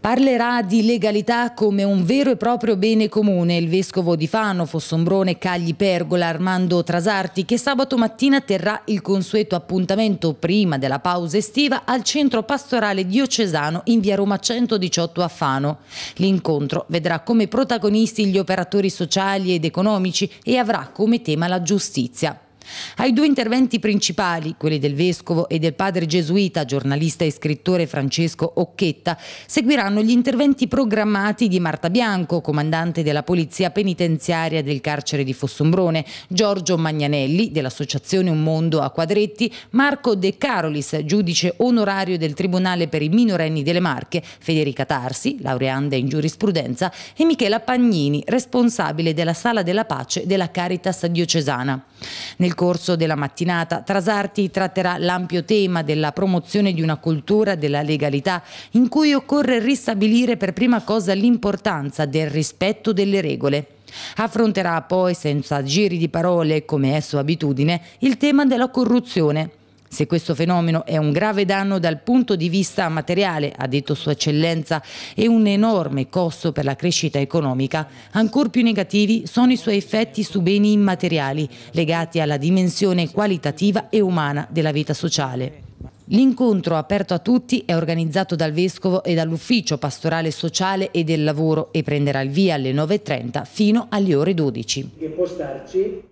Parlerà di legalità come un vero e proprio bene comune il vescovo di Fano, Fossombrone, Cagli Pergola, Armando Trasarti, che sabato mattina terrà il consueto appuntamento prima della pausa estiva al centro pastorale diocesano in via Roma 118 a Fano. L'incontro vedrà come protagonisti gli operatori sociali ed economici e avrà come tema la giustizia. Ai due interventi principali, quelli del vescovo e del padre gesuita, giornalista e scrittore Francesco Occhetta, seguiranno gli interventi programmati di Marta Bianco, comandante della Polizia Penitenziaria del carcere di Fossombrone, Giorgio Magnanelli dell'Associazione Un Mondo a Quadretti, Marco De Carolis, giudice onorario del Tribunale per i minorenni delle Marche, Federica Tarsi, laureanda in giurisprudenza, e Michela Pagnini, responsabile della Sala della Pace della Caritas diocesana. Nel corso della mattinata Trasarti tratterà l'ampio tema della promozione di una cultura della legalità in cui occorre ristabilire per prima cosa l'importanza del rispetto delle regole. Affronterà poi senza giri di parole, come è sua abitudine, il tema della corruzione se questo fenomeno è un grave danno dal punto di vista materiale, ha detto Sua Eccellenza, e un enorme costo per la crescita economica, ancor più negativi sono i suoi effetti su beni immateriali, legati alla dimensione qualitativa e umana della vita sociale. L'incontro aperto a tutti è organizzato dal Vescovo e dall'Ufficio Pastorale Sociale e del Lavoro e prenderà il via alle 9.30 fino alle ore 12.